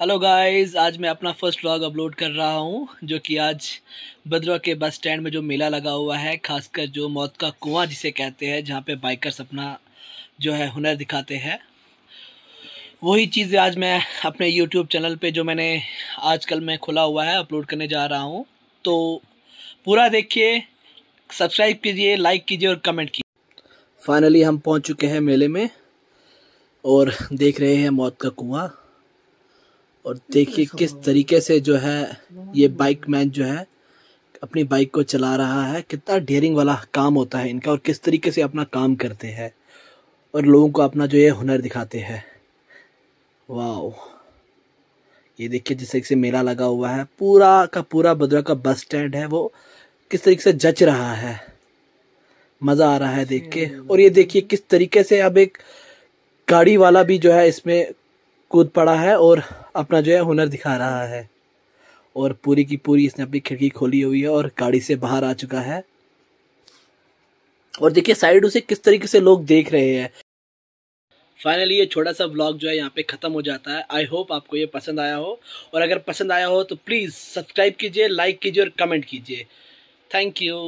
Hello guys आज मैं अपना फर्स्ट व्लॉग अपलोड कर रहा हूं जो कि आज बद्रा के बस स्टैंड में जो मेला लगा हुआ है खासकर जो मौत का कुआं जिसे कहते हैं जहां पे बाइकर्स अपना जो है हुनर दिखाते हैं वही चीज़ें आज मैं अपने यूट्यूब चैनल पे जो मैंने आजकल मैं खुला हुआ है अपलोड करने जा रहा हूँ तो पूरा देखिए सब्सक्राइब कीजिए लाइक कीजिए और कमेंट कीजिए फाइनली हम पहुँच चुके हैं मेले में और देख रहे हैं मौत का कुआँ और देखिए किस oh. तरीके से जो है ये बाइक मैन जो है अपनी बाइक को चला रहा है कितना डेयरिंग वाला काम होता है इनका और किस तरीके से अपना काम करते हैं और लोगों को अपना जो ये हुनर दिखाते हैं वाह ये देखिए जिस तरीके से मेला लगा हुआ है पूरा का पूरा बदरा का बस स्टैंड है वो किस तरीके से जच रहा है मज़ा आ रहा है देख के और ये देखिए किस तरीके से अब एक गाड़ी वाला भी जो है इसमें कूद पड़ा है और अपना जो है हुनर दिखा रहा है और पूरी की पूरी इसने अपनी खिड़की खोली हुई है और गाड़ी से बाहर आ चुका है और देखिए साइड उसे किस तरीके से लोग देख रहे हैं फाइनली ये छोटा सा ब्लॉग जो है यहाँ पे ख़त्म हो जाता है आई होप आपको ये पसंद आया हो और अगर पसंद आया हो तो प्लीज़ सब्सक्राइब कीजिए लाइक कीजिए और कमेंट कीजिए थैंक यू